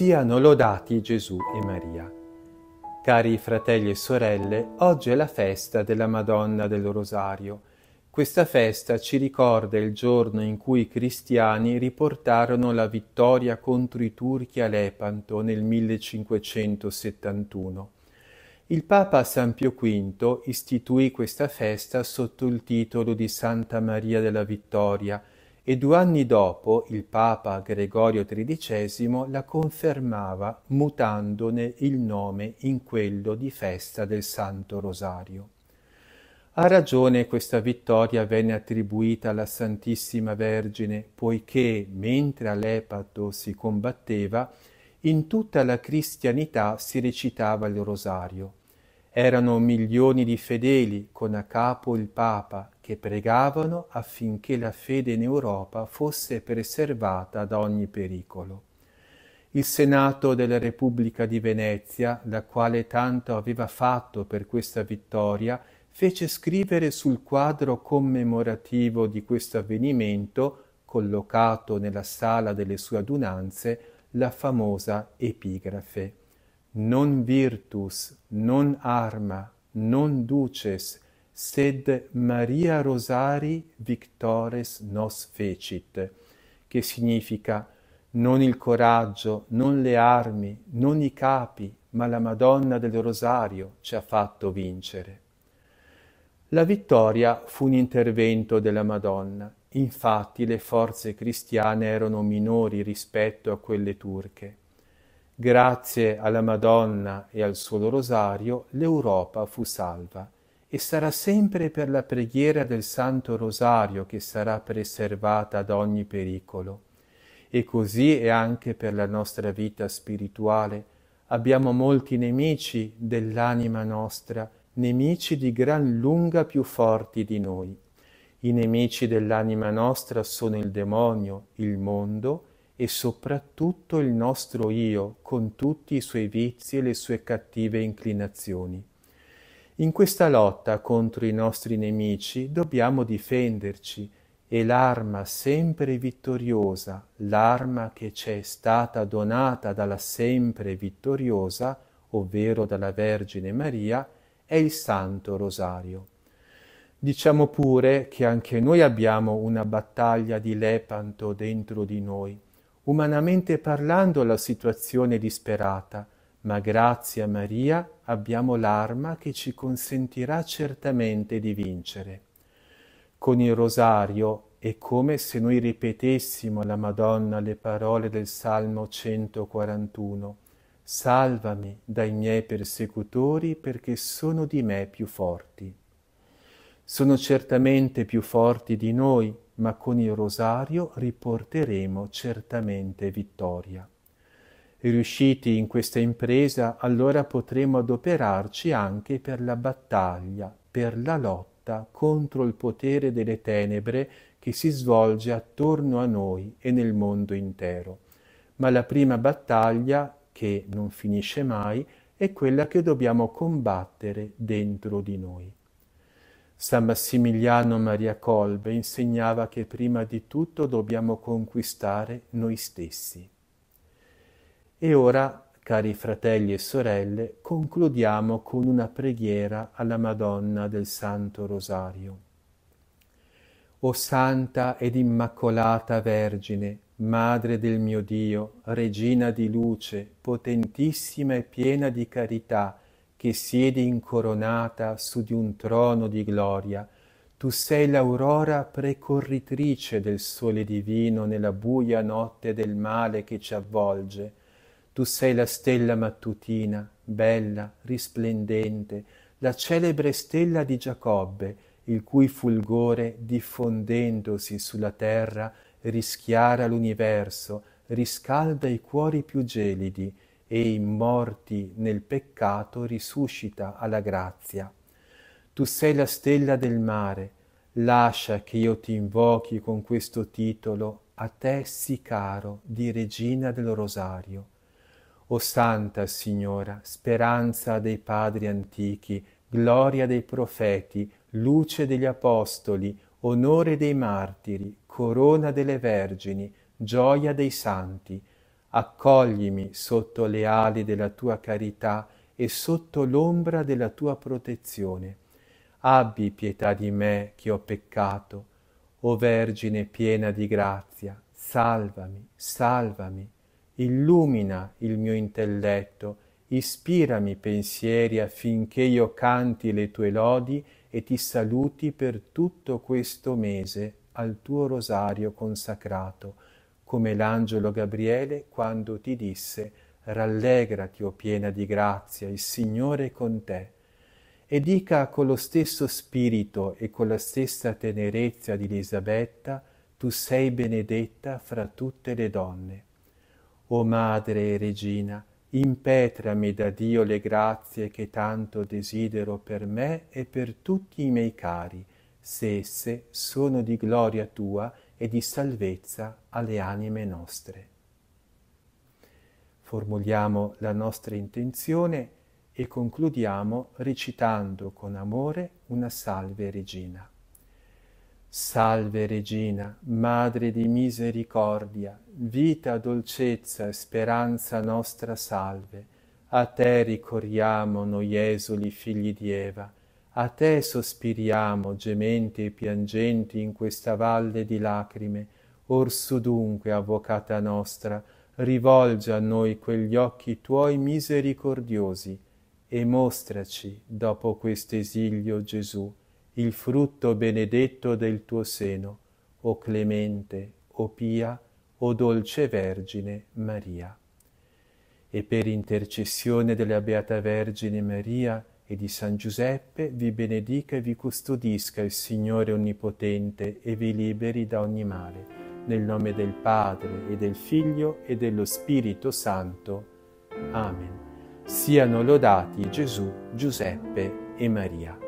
Siano lodati Gesù e Maria. Cari fratelli e sorelle, oggi è la festa della Madonna del Rosario. Questa festa ci ricorda il giorno in cui i cristiani riportarono la vittoria contro i turchi a Lepanto nel 1571. Il Papa San Pio V istituì questa festa sotto il titolo di Santa Maria della Vittoria, e due anni dopo il Papa Gregorio XIII la confermava mutandone il nome in quello di festa del Santo Rosario. A ragione questa vittoria venne attribuita alla Santissima Vergine, poiché mentre a Lepato si combatteva, in tutta la cristianità si recitava il rosario. Erano milioni di fedeli, con a capo il Papa, che pregavano affinché la fede in Europa fosse preservata da ogni pericolo. Il Senato della Repubblica di Venezia, la quale tanto aveva fatto per questa vittoria, fece scrivere sul quadro commemorativo di questo avvenimento, collocato nella sala delle sue adunanze, la famosa epigrafe Non virtus, non arma, non duces, sed Maria Rosari victores nos fecit, che significa non il coraggio, non le armi, non i capi, ma la Madonna del Rosario ci ha fatto vincere. La vittoria fu un intervento della Madonna, infatti le forze cristiane erano minori rispetto a quelle turche. Grazie alla Madonna e al suo rosario l'Europa fu salva e sarà sempre per la preghiera del Santo Rosario che sarà preservata da ogni pericolo. E così è anche per la nostra vita spirituale. Abbiamo molti nemici dell'anima nostra, nemici di gran lunga più forti di noi. I nemici dell'anima nostra sono il demonio, il mondo e soprattutto il nostro io, con tutti i suoi vizi e le sue cattive inclinazioni. In questa lotta contro i nostri nemici dobbiamo difenderci e l'arma sempre vittoriosa, l'arma che ci è stata donata dalla sempre vittoriosa, ovvero dalla Vergine Maria, è il Santo Rosario. Diciamo pure che anche noi abbiamo una battaglia di lepanto dentro di noi. Umanamente parlando la situazione è disperata, ma grazie a Maria abbiamo l'arma che ci consentirà certamente di vincere. Con il rosario è come se noi ripetessimo alla Madonna le parole del Salmo 141. Salvami dai miei persecutori perché sono di me più forti. Sono certamente più forti di noi, ma con il rosario riporteremo certamente vittoria riusciti in questa impresa, allora potremo adoperarci anche per la battaglia, per la lotta contro il potere delle tenebre che si svolge attorno a noi e nel mondo intero. Ma la prima battaglia, che non finisce mai, è quella che dobbiamo combattere dentro di noi. San Massimiliano Maria Colbe insegnava che prima di tutto dobbiamo conquistare noi stessi. E ora, cari fratelli e sorelle, concludiamo con una preghiera alla Madonna del Santo Rosario. O Santa ed Immacolata Vergine, Madre del mio Dio, Regina di luce, potentissima e piena di carità, che siedi incoronata su di un trono di gloria, tu sei l'aurora precorritrice del sole divino nella buia notte del male che ci avvolge, tu sei la stella mattutina, bella, risplendente, la celebre stella di Giacobbe, il cui fulgore, diffondendosi sulla terra, rischiara l'universo, riscalda i cuori più gelidi e i morti nel peccato risuscita alla grazia. Tu sei la stella del mare, lascia che io ti invochi con questo titolo, a te sì caro, di regina del rosario. O Santa Signora, speranza dei padri antichi, gloria dei profeti, luce degli apostoli, onore dei martiri, corona delle vergini, gioia dei santi, accoglimi sotto le ali della tua carità e sotto l'ombra della tua protezione. Abbi pietà di me che ho peccato. O Vergine piena di grazia, salvami, salvami illumina il mio intelletto, ispirami pensieri affinché io canti le tue lodi e ti saluti per tutto questo mese al tuo rosario consacrato, come l'angelo Gabriele quando ti disse Rallegrati, o oh piena di grazia, il Signore è con te. E dica con lo stesso spirito e con la stessa tenerezza di Elisabetta, tu sei benedetta fra tutte le donne o madre e regina, impetrami da Dio le grazie che tanto desidero per me e per tutti i miei cari, se esse sono di gloria tua e di salvezza alle anime nostre. Formuliamo la nostra intenzione e concludiamo recitando con amore una salve regina. Salve Regina, Madre di misericordia, vita, dolcezza, e speranza nostra salve. A te ricorriamo noi esuli figli di Eva, a te sospiriamo gementi e piangenti in questa valle di lacrime. Orsù dunque, Avvocata nostra, rivolge a noi quegli occhi tuoi misericordiosi e mostraci, dopo questo esilio, Gesù, il frutto benedetto del tuo seno, o clemente, o pia, o dolce Vergine Maria. E per intercessione della Beata Vergine Maria e di San Giuseppe vi benedica e vi custodisca il Signore Onnipotente e vi liberi da ogni male. Nel nome del Padre e del Figlio e dello Spirito Santo. Amen. Siano lodati Gesù, Giuseppe e Maria.